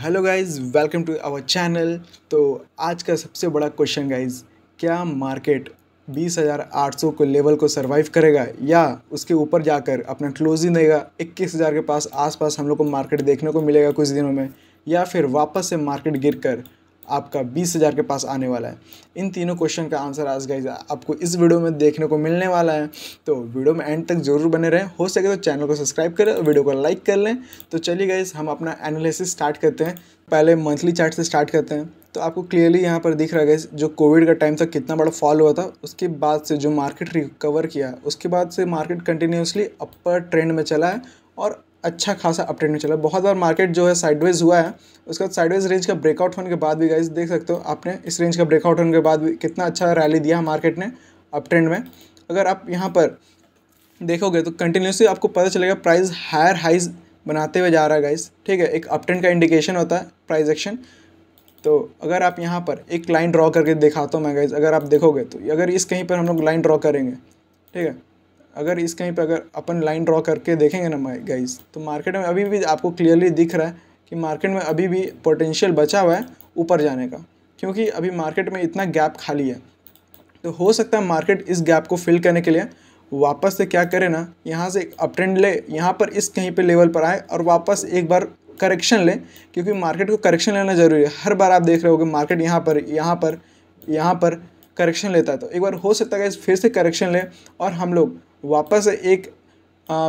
hello guys welcome to our channel तो आज का सबसे बड़ा क्वेश्चन गाइस क्या मार्केट 20,800 को लेवल को सरवाइव करेगा या उसके ऊपर जाकर अपना क्लोजिंग देगा 21,000 के पास आसपास हम लोग को मार्केट देखने को मिलेगा कुछ दिनों में या फिर वापस से मार्केट गिर कर आपका बीस हज़ार के पास आने वाला है इन तीनों क्वेश्चन का आंसर आज गाइज आपको इस वीडियो में देखने को मिलने वाला है तो वीडियो में एंड तक जरूर बने रहें हो सके तो चैनल को सब्सक्राइब करें वीडियो को लाइक कर लें तो चलिए गाइज हम अपना एनालिसिस स्टार्ट करते हैं पहले मंथली चार्ट से स्टार्ट करते हैं तो आपको क्लियरली यहाँ पर दिख रहा है जो कोविड का टाइम था कितना बड़ा फॉल हुआ था उसके बाद से जो मार्केट रिकवर किया उसके बाद से मार्केट कंटिन्यूसली अपर ट्रेंड में चला है और अच्छा खासा अपट्रेंड में चला बहुत बार मार्केट जो है साइडवेज हुआ है उसके बाद साइडवेज रेंज का ब्रेकआउट होने के बाद भी गाइज देख सकते हो आपने इस रेंज का ब्रेकआउट होने के बाद भी कितना अच्छा रैली दिया मार्केट ने अप ट्रेंड में अगर आप यहाँ पर देखोगे तो कंटिन्यूसली आपको पता चलेगा प्राइस हायर हाइज बनाते हुए जा रहा है गाइज ठीक है एक अप ट्रेंड का इंडिकेशन होता है प्राइज एक्शन तो अगर आप यहाँ पर एक लाइन ड्रॉ करके दिखाता हूँ मैं गाइज अगर आप देखोगे तो अगर इस कहीं पर हम लोग लाइन ड्रॉ करेंगे ठीक है अगर इस कहीं पर अगर अपन लाइन ड्रॉ करके देखेंगे ना गाइज तो मार्केट में अभी भी आपको क्लियरली दिख रहा है कि मार्केट में अभी भी पोटेंशियल बचा हुआ है ऊपर जाने का क्योंकि अभी मार्केट में इतना गैप खाली है तो हो सकता है मार्केट इस गैप को फिल करने के लिए वापस से क्या करे ना यहाँ से एक अप ट्रेंड ले यहाँ पर इस कहीं पे लेवल पर आए और वापस एक बार करेक्शन लें क्योंकि मार्केट को करेक्शन लेना ज़रूरी है हर बार आप देख रहे हो कि मार्केट यहाँ पर यहाँ पर यहाँ पर करेक्शन लेता है तो एक बार हो सकता है इस फिर से करेक्शन लें और हम लोग वापस एक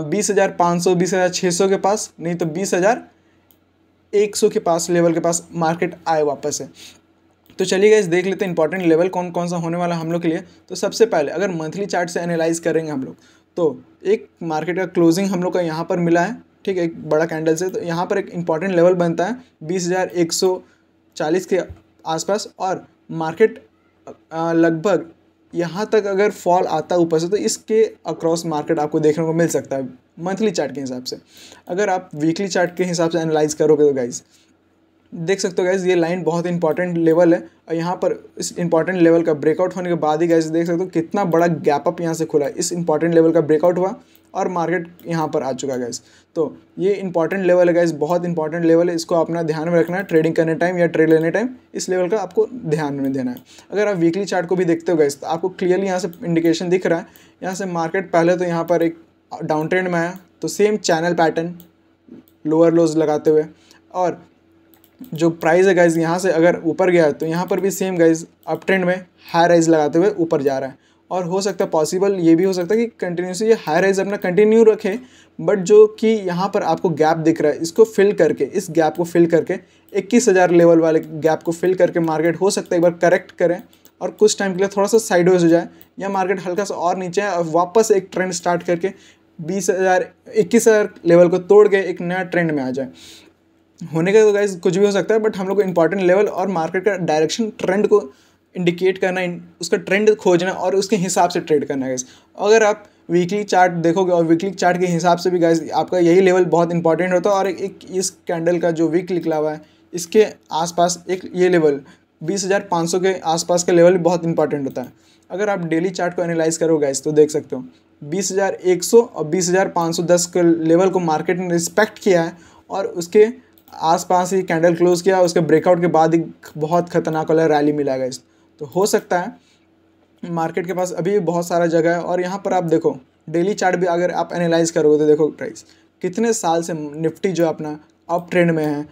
बीस हज़ार पाँच सौ बीस हज़ार छः सौ के पास नहीं तो बीस हज़ार एक सौ के पास लेवल के पास मार्केट आए वापस है तो चलिए इस देख लेते हैं इंपॉर्टेंट लेवल कौन कौन सा होने वाला हम लोग के लिए तो सबसे पहले अगर मंथली चार्ट से एनालाइज करेंगे हम लोग तो एक मार्केट का क्लोजिंग हम लोग का यहाँ पर मिला है ठीक है एक बड़ा कैंडल से तो यहाँ पर एक इंपॉर्टेंट लेवल बनता है बीस हज़ार एक सौ चालीस के आसपास और मार्केट लगभग यहाँ तक अगर फॉल आता है ऊपर से तो इसके अक्रॉस मार्केट आपको देखने को मिल सकता है मंथली चार्ट के हिसाब से अगर आप वीकली चार्ट के हिसाब से एनालाइज करोगे तो गाइज़ देख सकते हो गाइज़ ये लाइन बहुत इंपॉर्टेंट लेवल है और यहाँ पर इस इंपॉर्टेंट लेवल का ब्रेकआउट होने के बाद ही गाइज देख सकते हो कितना बड़ा गैप अप यहाँ से खुला है इस इंपॉर्टेंट लेवल का ब्रेकआउट हुआ और मार्केट यहाँ पर आ चुका है गैस तो ये इंपॉर्टेंट लेवल है गैस बहुत इंपॉर्टेंट लेवल है इसको अपना ध्यान में रखना है ट्रेडिंग करने टाइम या ट्रेड लेने टाइम इस लेवल का आपको ध्यान में देना है अगर आप वीकली चार्ट को भी देखते हो गैस तो आपको क्लियरली यहाँ से इंडिकेशन दिख रहा है यहाँ से मार्केट पहले तो यहाँ पर एक डाउन ट्रेंड में आया तो same channel pattern lower lows लगाते हुए और जो प्राइस है गाइज यहाँ से अगर ऊपर गया है तो यहाँ पर भी सेम गाइज अप ट्रेंड में हाई राइज लगाते हुए ऊपर जा रहा है और हो सकता है पॉसिबल ये भी हो सकता है कि कंटिन्यूसली ये हाई राइज अपना कंटिन्यू रखें बट जो कि यहाँ पर आपको गैप दिख रहा है इसको फिल करके इस गैप को फिल करके इक्कीस हज़ार लेवल वाले गैप को फिल करके मार्केट हो सकता है एक बार करेक्ट करें और कुछ टाइम के लिए थोड़ा सा साइड वेज हो जाए या मार्केट हल्का सा और नीचे है और वापस एक ट्रेंड स्टार्ट करके बीस हज़ार इक्कीस हज़ार लेवल को तोड़ के एक नया ट्रेंड में आ जाए होने का तो गाइज कुछ भी हो सकता है बट हम लोग को इंपॉर्टेंट लेवल और मार्केट का डायरेक्शन ट्रेंड को इंडिकेट करना उसका ट्रेंड खोजना और उसके हिसाब से ट्रेड करना है अगर आप वीकली चार्ट देखोगे और वीकली चार्ट के हिसाब से भी गाइज आपका यही लेवल बहुत इंपॉर्टेंट होता है और एक इस कैंडल का जो वीक निकला हुआ है इसके आसपास एक ये लेवल बीस हज़ार पाँच सौ के आसपास का लेवल बहुत इंपॉर्टेंट होता है अगर आप डेली चार्ट को एनालाइज करो गाइज तो देख सकते हो बीस हज़ार एक सौ और बीस हज़ार पाँच सौ दस के लेवल को मार्केट ने रिस्पेक्ट किया है और उसके आसपास ही कैंडल क्लोज किया उसके ब्रेकआउट के बाद ही बहुत खतरनाक वाला रैली मिला गया तो हो सकता है मार्केट के पास अभी भी बहुत सारा जगह है और यहाँ पर आप देखो डेली चार्ट भी अगर आप एनालाइज करोगे तो देखो प्राइस कितने साल से निफ्टी जो अपना अप ट्रेंड में है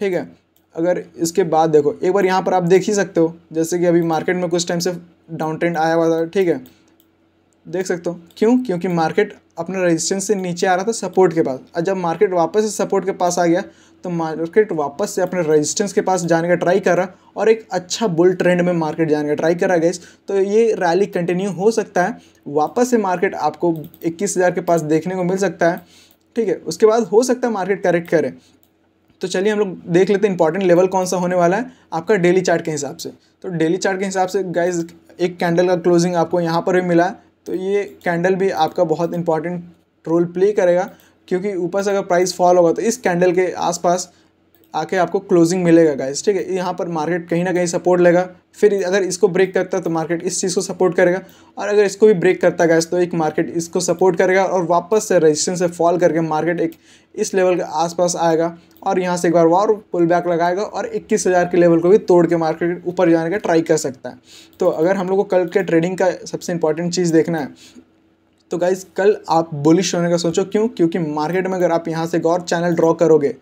ठीक है अगर इसके बाद देखो एक बार यहाँ पर आप देख ही सकते हो जैसे कि अभी मार्केट में कुछ टाइम से डाउन ट्रेंड आया हुआ था ठीक है देख सकते हो क्यों क्योंकि मार्केट अपने रेजिस्टेंस से नीचे आ रहा था सपोर्ट के पास और जब मार्केट वापस से सपोर्ट के पास आ गया तो मार्केट वापस से अपने रेजिस्टेंस के पास जाने का ट्राई कर रहा और एक अच्छा बुल ट्रेंड में मार्केट जाने का ट्राई करा गया तो ये रैली कंटिन्यू हो सकता है वापस से मार्केट आपको इक्कीस हज़ार के पास देखने को मिल सकता है ठीक है उसके बाद हो सकता है मार्केट करेक्ट करे तो चलिए हम लोग देख लेते हैं इंपॉर्टेंट लेवल कौन सा होने वाला है आपका डेली चार्ट के हिसाब से तो डेली चार्ट के हिसाब से गाइज एक कैंडल का क्लोजिंग आपको यहाँ पर भी मिला है तो ये कैंडल भी आपका बहुत इंपॉर्टेंट रोल प्ले करेगा क्योंकि ऊपर से अगर प्राइस फॉल होगा तो इस कैंडल के आसपास आके आपको क्लोजिंग मिलेगा गाइस ठीक है यहाँ पर मार्केट कहीं ना कहीं सपोर्ट लेगा फिर अगर इसको ब्रेक करता है तो मार्केट इस चीज़ को सपोर्ट करेगा और अगर इसको भी ब्रेक करता गाइस तो एक मार्केट इसको सपोर्ट करेगा और वापस से रेजिस्टेंस से फॉल करके मार्केट एक इस लेवल के आसपास आएगा और यहाँ से एक बार और पुल बैक लगाएगा और इक्कीस हज़ार के लेवल को भी तोड़ के मार्केट ऊपर जाने का ट्राई कर सकता है तो अगर हम लोग को कल के ट्रेडिंग का सबसे इंपॉर्टेंट चीज़ देखना है तो गाइज़ कल आप बुलिश होने का सोचो क्यों क्योंकि मार्केट में अगर आप यहाँ से एक और चैनल ड्रॉ करोगे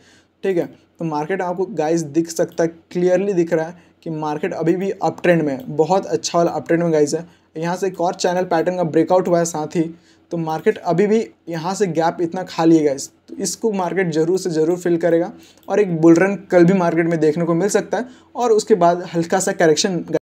ठीक है तो मार्केट आपको गाइस दिख सकता है क्लियरली दिख रहा है कि मार्केट अभी भी अप ट्रेंड में है बहुत अच्छा वाला अप ट्रेंड में गाइस है यहाँ से एक और चैनल पैटर्न का ब्रेकआउट हुआ है साथ ही तो मार्केट अभी भी यहाँ से गैप इतना खाली है गाइस तो इसको मार्केट जरूर से ज़रूर फिल करेगा और एक बुलरन कल भी मार्केट में देखने को मिल सकता है और उसके बाद हल्का सा करेक्शन